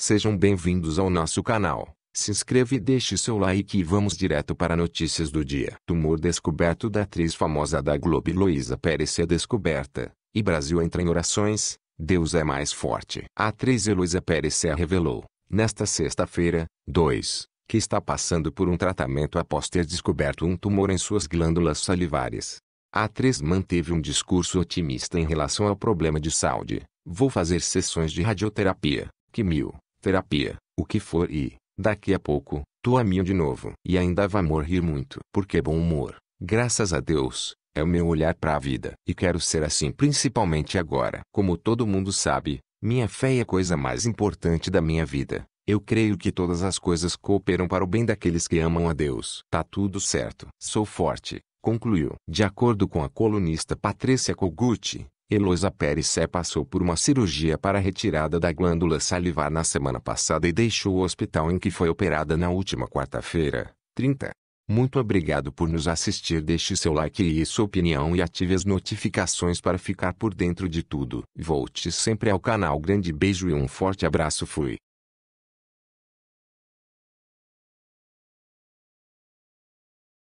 Sejam bem-vindos ao nosso canal. Se inscreva e deixe seu like e vamos direto para notícias do dia. Tumor descoberto da atriz famosa da Globo Luísa Pérez é descoberta. E Brasil entra em orações. Deus é mais forte. A atriz Heloísa Pérez revelou, nesta sexta-feira, 2, que está passando por um tratamento após ter descoberto um tumor em suas glândulas salivares. A atriz manteve um discurso otimista em relação ao problema de saúde. Vou fazer sessões de radioterapia, mil terapia, o que for e, daqui a pouco, tu a mil de novo. E ainda vai morrer muito. Porque é bom humor, graças a Deus, é o meu olhar para a vida. E quero ser assim principalmente agora. Como todo mundo sabe, minha fé é a coisa mais importante da minha vida. Eu creio que todas as coisas cooperam para o bem daqueles que amam a Deus. Tá tudo certo. Sou forte, concluiu. De acordo com a colunista Patrícia Kogut, Eloisa Périssé passou por uma cirurgia para retirada da glândula salivar na semana passada e deixou o hospital em que foi operada na última quarta-feira, 30. Muito obrigado por nos assistir. Deixe seu like e sua opinião e ative as notificações para ficar por dentro de tudo. Volte sempre ao canal. Grande beijo e um forte abraço. Fui.